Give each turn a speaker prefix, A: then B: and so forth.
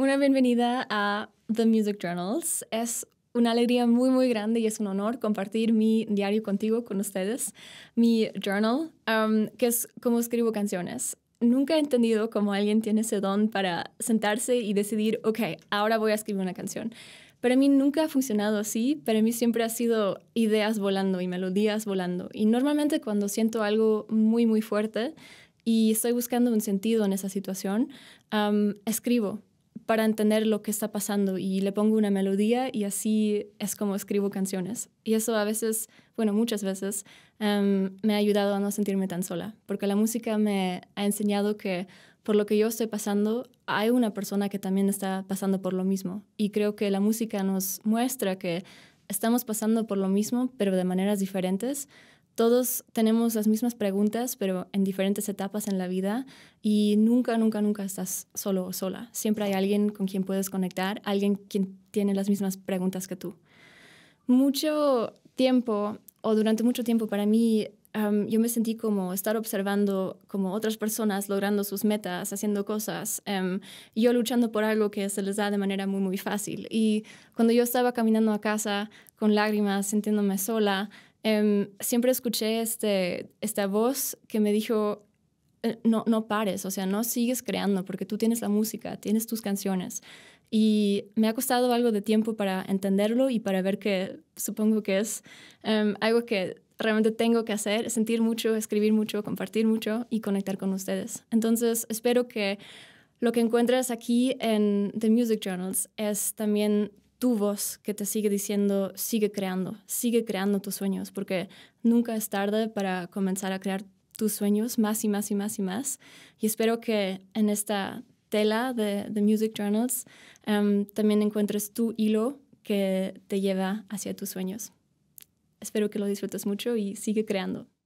A: Una bienvenida a The Music Journals. Es una alegría muy, muy grande y es un honor compartir mi diario contigo, con ustedes, mi journal, um, que es cómo escribo canciones. Nunca he entendido cómo alguien tiene ese don para sentarse y decidir, ok, ahora voy a escribir una canción. Para mí nunca ha funcionado así, para mí siempre ha sido ideas volando y melodías volando. Y normalmente cuando siento algo muy, muy fuerte y estoy buscando un sentido en esa situación, um, escribo para entender lo que está pasando y le pongo una melodía y así es como escribo canciones. Y eso a veces, bueno, muchas veces, em, me ha ayudado a no sentirme tan sola, porque la música me ha enseñado que por lo que yo estoy pasando, hay una persona que también está pasando por lo mismo. Y creo que la música nos muestra que estamos pasando por lo mismo, pero de maneras diferentes, todos tenemos las mismas preguntas, pero en diferentes etapas en la vida y nunca, nunca, nunca estás solo o sola. Siempre hay alguien con quien puedes conectar, alguien quien tiene las mismas preguntas que tú. Mucho tiempo o durante mucho tiempo para mí yo me sentí como estar observando como otras personas logrando sus metas, haciendo cosas, em, yo luchando por algo que se les da de manera muy, muy fácil. Y cuando yo estaba caminando a casa con lágrimas, sintiéndome sola, Em, siempre escuché este, esta voz que me dijo, eh, no, no pares, o sea, no sigues creando porque tú tienes la música, tienes tus canciones. Y me ha costado algo de tiempo para entenderlo y para ver que supongo que es em, algo que realmente tengo que hacer, sentir mucho, escribir mucho, compartir mucho y conectar con ustedes. Entonces, espero que lo que encuentras aquí en The Music Journals es también tu voz que te sigue diciendo, sigue creando, sigue creando tus sueños, porque nunca es tarde para comenzar a crear tus sueños más y más y más y más. Y espero que en esta tela de, Music Journals em, también encuentres tu hilo que te lleva hacia tus sueños. Espero que lo disfrutes mucho y sigue creando.